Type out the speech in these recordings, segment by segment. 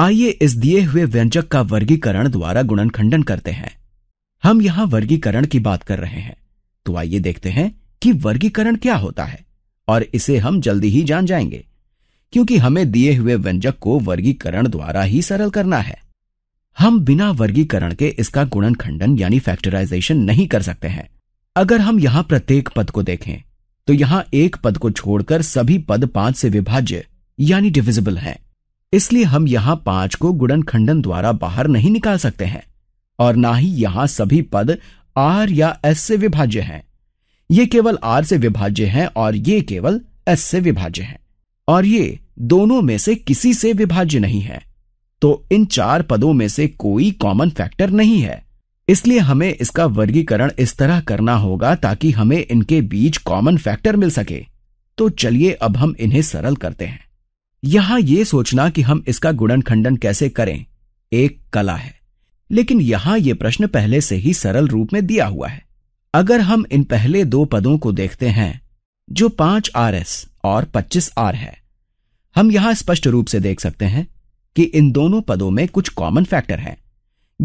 आइए इस दिए हुए व्यंजक का वर्गीकरण द्वारा गुणनखंडन करते हैं हम यहां वर्गीकरण की बात कर रहे हैं तो आइए देखते हैं कि वर्गीकरण क्या होता है और इसे हम जल्दी ही जान जाएंगे क्योंकि हमें दिए हुए व्यंजक को वर्गीकरण द्वारा ही सरल करना है हम बिना वर्गीकरण के इसका गुणनखंडन यानी फैक्टराइजेशन नहीं कर सकते हैं अगर हम यहां प्रत्येक पद को देखें तो यहां एक पद को छोड़कर सभी पद पांच से विभाज्य यानी डिविजिबल हैं इसलिए हम यहां पांच को गुणन खंडन द्वारा बाहर नहीं निकाल सकते हैं और ना ही यहां सभी पद आर या एस से विभाज्य हैं ये केवल आर से विभाज्य हैं और ये केवल एस से विभाज्य हैं और ये दोनों में से किसी से विभाज्य नहीं है तो इन चार पदों में से कोई कॉमन फैक्टर नहीं है इसलिए हमें इसका वर्गीकरण इस तरह करना होगा ताकि हमें इनके बीच कॉमन फैक्टर मिल सके तो चलिए अब हम इन्हें सरल करते हैं यहां यह सोचना कि हम इसका गुणन खंडन कैसे करें एक कला है लेकिन यहां यह प्रश्न पहले से ही सरल रूप में दिया हुआ है अगर हम इन पहले दो पदों को देखते हैं जो पांच आर एस और पच्चीस आर है हम यहां स्पष्ट रूप से देख सकते हैं कि इन दोनों पदों में कुछ कॉमन फैक्टर हैं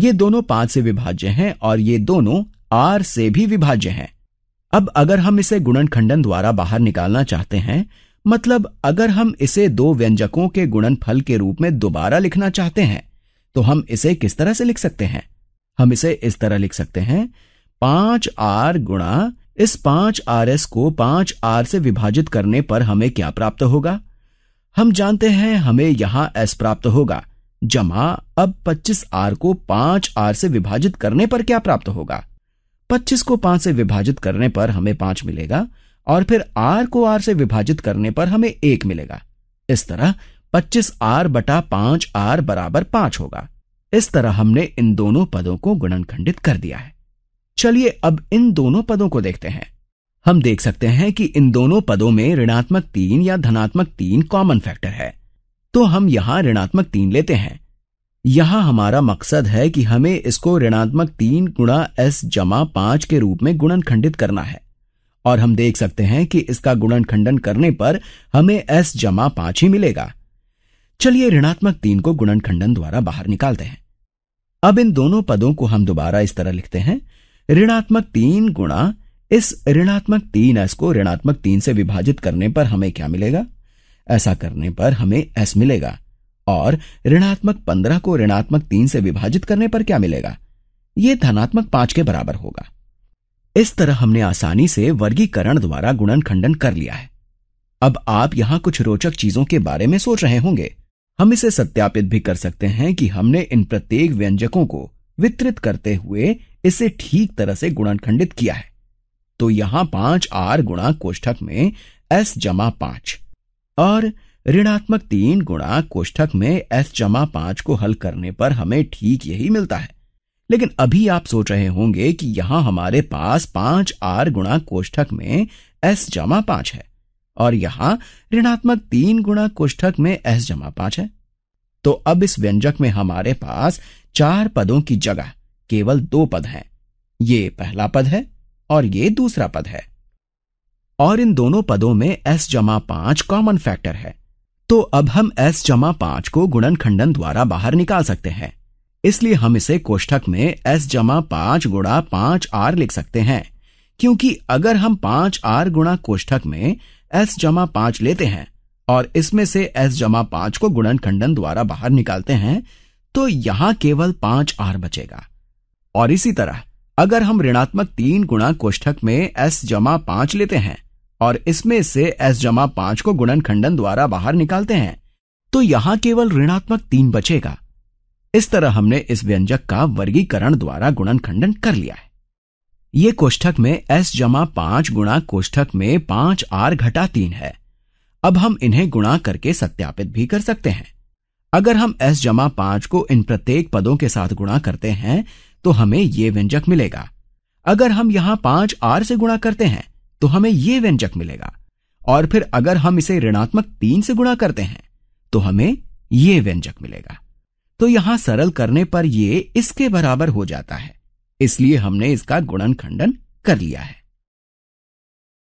ये दोनों पांच से विभाज्य हैं और ये दोनों आर से भी विभाज्य हैं अब अगर हम इसे गुणन खंडन द्वारा बाहर निकालना चाहते हैं मतलब अगर हम इसे दो व्यंजकों के गुणनफल के रूप में दोबारा लिखना चाहते हैं तो हम इसे किस तरह से लिख सकते हैं हम इसे इस तरह लिख सकते हैं पांच आर गुणा इस पांच आर एस को पांच आर से विभाजित करने पर हमें क्या प्राप्त होगा हम जानते हैं हमें यहां एस प्राप्त होगा जमा अब 25 आर को 5 आर से विभाजित करने पर क्या प्राप्त होगा 25 को 5 से विभाजित करने पर हमें 5 मिलेगा और फिर आर को आर से विभाजित करने पर हमें एक मिलेगा इस तरह पच्चीस आर बटा पांच आर बराबर पांच होगा इस तरह हमने इन दोनों पदों को गुणनखंडित कर दिया है चलिए अब इन दोनों पदों को देखते हैं हम देख सकते हैं कि इन दोनों पदों में ऋणात्मक तीन या धनात्मक तीन कॉमन फैक्टर है तो हम यहां ऋणात्मक तीन लेते हैं यहां हमारा मकसद है कि हमें इसको ऋणात्मक तीन गुणा एस जमा पांच के रूप में गुणन खंडित करना है और हम देख सकते हैं कि इसका गुणन खंडन करने पर हमें एस जमा पांच ही मिलेगा चलिए ऋणात्मक तीन को गुणन खंडन द्वारा बाहर निकालते हैं अब इन दोनों पदों को हम दोबारा इस तरह लिखते हैं ऋणात्मक तीन गुणा इस ऋणात्मक तीन एस को ऋणात्मक तीन से विभाजित करने पर हमें क्या मिलेगा ऐसा करने पर हमें एस मिलेगा और ऋणात्मक पंद्रह को ऋणात्मक तीन से विभाजित करने पर क्या मिलेगा यह धनात्मक पांच के बराबर होगा इस तरह हमने आसानी से वर्गीकरण द्वारा गुणन खंडन कर लिया है अब आप यहां कुछ रोचक चीजों के बारे में सोच रहे होंगे हम इसे सत्यापित भी कर सकते हैं कि हमने इन प्रत्येक व्यंजकों को वितरित करते हुए इसे ठीक तरह से गुणन खंडित किया है तो यहां पांच आर गुणा कोष्ठक में एस जमा पांच और ऋणात्मक तीन गुणा कोष्ठक में एस जमा पांच को हल करने पर हमें ठीक यही मिलता है लेकिन अभी आप सोच रहे होंगे कि यहां हमारे पास पांच आर गुणा कोष्ठक में एस जमा पांच है और यहां ऋणात्मक तीन गुणा कोष्ठक में एस जमा पांच है तो अब इस व्यंजक में हमारे पास चार पदों की जगह केवल दो पद हैं ये पहला पद है और ये दूसरा पद है और इन दोनों पदों में एस जमा पांच कॉमन फैक्टर है तो अब हम एस जमा पांच को गुणन खंडन द्वारा बाहर निकाल सकते हैं इसलिए हम इसे कोष्ठक में एस जमा पांच गुणा पांच आर लिख सकते हैं क्योंकि अगर हम पांच आर गुणा कोष्ठक में एस जमा पांच लेते हैं और इसमें से एस जमा पांच को गुणन खंडन द्वारा बाहर निकालते हैं तो यहां केवल पांच आर बचेगा और इसी तरह अगर हम ऋणात्मक तीन गुणा कोष्ठक में एस जमा पांच लेते हैं और इसमें से एस जमा पांच को गुणन खंडन द्वारा बाहर निकालते हैं तो यहां केवल ऋणात्मक तीन बचेगा इस तरह हमने इस व्यंजक का वर्गीकरण द्वारा गुणन खंडन कर लिया है ये कोष्ठक में एस जमा पांच गुणा कोष्ठक में पांच आर घटा तीन है अब हम इन्हें गुणा करके सत्यापित भी कर सकते हैं अगर हम एस जमा पांच को इन प्रत्येक पदों के साथ गुणा करते हैं तो हमें ये व्यंजक मिलेगा अगर हम यहां पांच आर से गुणा करते हैं तो हमें ये व्यंजक मिलेगा और फिर अगर हम इसे ऋणात्मक तीन से गुणा करते हैं तो हमें ये व्यंजक मिलेगा तो यहां सरल करने पर यह इसके बराबर हो जाता है इसलिए हमने इसका गुणन खंडन कर लिया है